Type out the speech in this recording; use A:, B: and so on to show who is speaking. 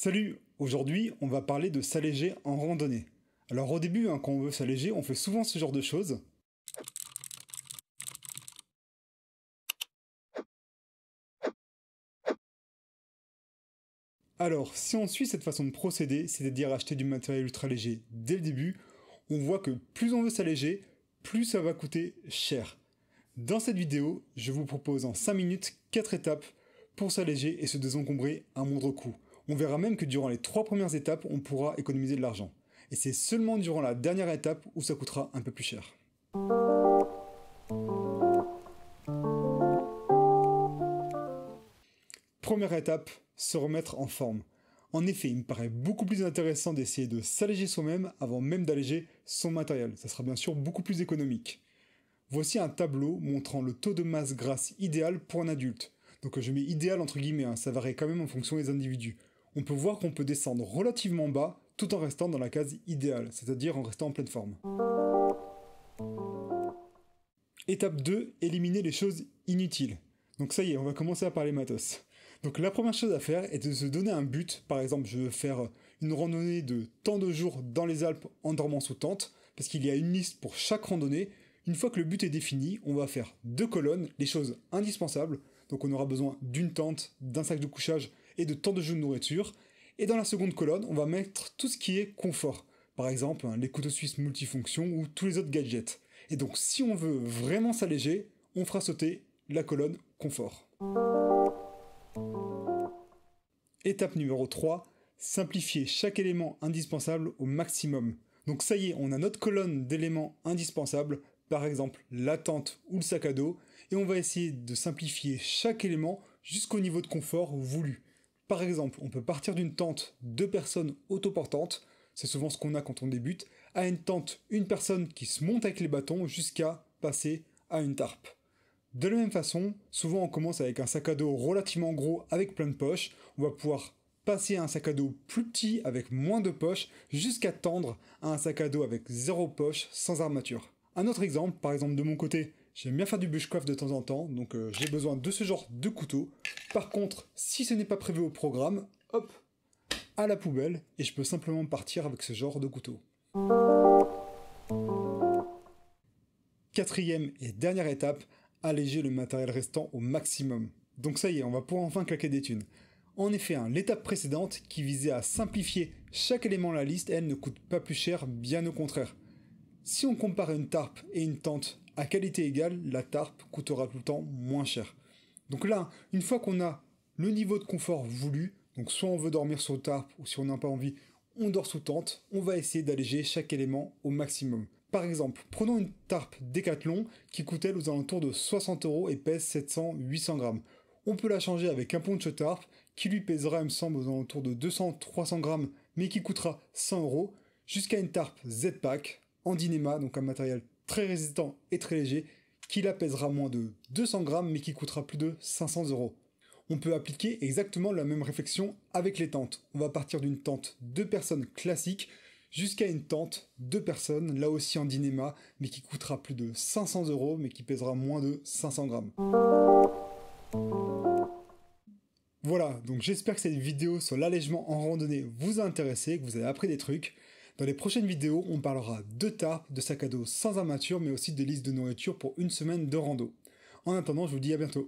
A: Salut Aujourd'hui, on va parler de s'alléger en randonnée. Alors au début, hein, quand on veut s'alléger, on fait souvent ce genre de choses. Alors, si on suit cette façon de procéder, c'est-à-dire acheter du matériel ultra léger dès le début, on voit que plus on veut s'alléger, plus ça va coûter cher. Dans cette vidéo, je vous propose en 5 minutes 4 étapes pour s'alléger et se désencombrer à moindre coût. On verra même que durant les trois premières étapes, on pourra économiser de l'argent. Et c'est seulement durant la dernière étape où ça coûtera un peu plus cher. Première étape, se remettre en forme. En effet, il me paraît beaucoup plus intéressant d'essayer de s'alléger soi-même avant même d'alléger son matériel. Ça sera bien sûr beaucoup plus économique. Voici un tableau montrant le taux de masse grasse idéal pour un adulte. Donc je mets idéal entre guillemets, hein. ça varie quand même en fonction des individus on peut voir qu'on peut descendre relativement bas tout en restant dans la case idéale, c'est-à-dire en restant en pleine forme. Étape 2, éliminer les choses inutiles. Donc ça y est, on va commencer à parler matos. Donc la première chose à faire est de se donner un but. Par exemple, je veux faire une randonnée de tant de jours dans les Alpes en dormant sous tente, parce qu'il y a une liste pour chaque randonnée. Une fois que le but est défini, on va faire deux colonnes, les choses indispensables. Donc on aura besoin d'une tente, d'un sac de couchage et de temps de jeu de nourriture. Et dans la seconde colonne, on va mettre tout ce qui est confort. Par exemple, hein, les couteaux suisses multifonctions ou tous les autres gadgets. Et donc, si on veut vraiment s'alléger, on fera sauter la colonne confort. Étape numéro 3, simplifier chaque élément indispensable au maximum. Donc ça y est, on a notre colonne d'éléments indispensables, par exemple la tente ou le sac à dos, et on va essayer de simplifier chaque élément jusqu'au niveau de confort voulu. Par exemple, on peut partir d'une tente deux personnes autoportantes, c'est souvent ce qu'on a quand on débute, à une tente une personne qui se monte avec les bâtons jusqu'à passer à une tarpe. De la même façon, souvent on commence avec un sac à dos relativement gros avec plein de poches, on va pouvoir passer à un sac à dos plus petit avec moins de poches jusqu'à tendre à un sac à dos avec zéro poche sans armature. Un autre exemple, par exemple de mon côté, J'aime bien faire du bushcraft de temps en temps, donc euh, j'ai besoin de ce genre de couteau. Par contre, si ce n'est pas prévu au programme, hop, à la poubelle, et je peux simplement partir avec ce genre de couteau. Quatrième et dernière étape, alléger le matériel restant au maximum. Donc ça y est, on va pouvoir enfin claquer des thunes. En effet, hein, l'étape précédente, qui visait à simplifier chaque élément de la liste, elle ne coûte pas plus cher, bien au contraire. Si on compare une tarpe et une tente à qualité égale, la tarpe coûtera tout le temps moins cher. Donc là, une fois qu'on a le niveau de confort voulu, donc soit on veut dormir sous tarpe ou si on n'a pas envie, on dort sous tente, on va essayer d'alléger chaque élément au maximum. Par exemple, prenons une tarpe Decathlon qui coûte elle aux alentours de 60 euros et pèse 700-800 grammes. On peut la changer avec un poncho tarp qui lui pèsera, il me semble, aux alentours de 200-300 grammes mais qui coûtera 100 euros jusqu'à une tarpe Z-Pack en Dyneema, donc un matériel très résistant et très léger, qui la pèsera moins de 200 grammes mais qui coûtera plus de 500 euros. On peut appliquer exactement la même réflexion avec les tentes. On va partir d'une tente deux personnes classique jusqu'à une tente deux personnes, là aussi en dinéma, mais qui coûtera plus de 500 euros mais qui pèsera moins de 500 grammes. Voilà, donc j'espère que cette vidéo sur l'allègement en randonnée vous a intéressé, que vous avez appris des trucs. Dans les prochaines vidéos, on parlera de tas, de sacs à dos sans armature, mais aussi de listes de nourriture pour une semaine de rando. En attendant, je vous dis à bientôt.